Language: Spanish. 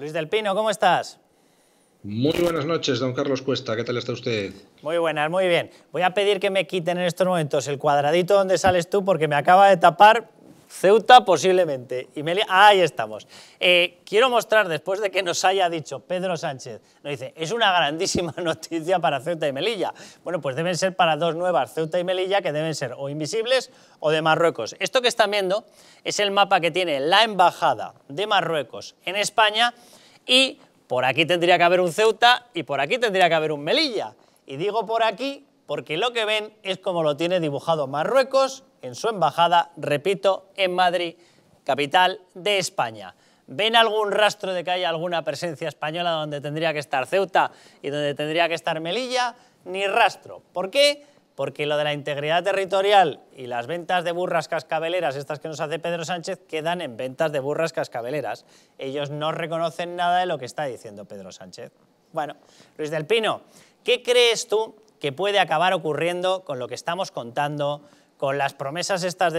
Luis del Pino, ¿cómo estás? Muy buenas noches, don Carlos Cuesta. ¿Qué tal está usted? Muy buenas, muy bien. Voy a pedir que me quiten en estos momentos el cuadradito donde sales tú porque me acaba de tapar Ceuta posiblemente. Y Melilla, ahí estamos. Eh, quiero mostrar, después de que nos haya dicho Pedro Sánchez, nos dice, es una grandísima noticia para Ceuta y Melilla. Bueno, pues deben ser para dos nuevas, Ceuta y Melilla, que deben ser o invisibles o de Marruecos. Esto que están viendo es el mapa que tiene la Embajada de Marruecos en España y por aquí tendría que haber un Ceuta y por aquí tendría que haber un Melilla. Y digo por aquí porque lo que ven es como lo tiene dibujado Marruecos en su embajada, repito, en Madrid, capital de España. ¿Ven algún rastro de que haya alguna presencia española donde tendría que estar Ceuta y donde tendría que estar Melilla? Ni rastro. ¿Por qué? Porque lo de la integridad territorial y las ventas de burras cascabeleras, estas que nos hace Pedro Sánchez, quedan en ventas de burras cascabeleras. Ellos no reconocen nada de lo que está diciendo Pedro Sánchez. Bueno, Luis del Pino, ¿qué crees tú que puede acabar ocurriendo con lo que estamos contando, con las promesas estas de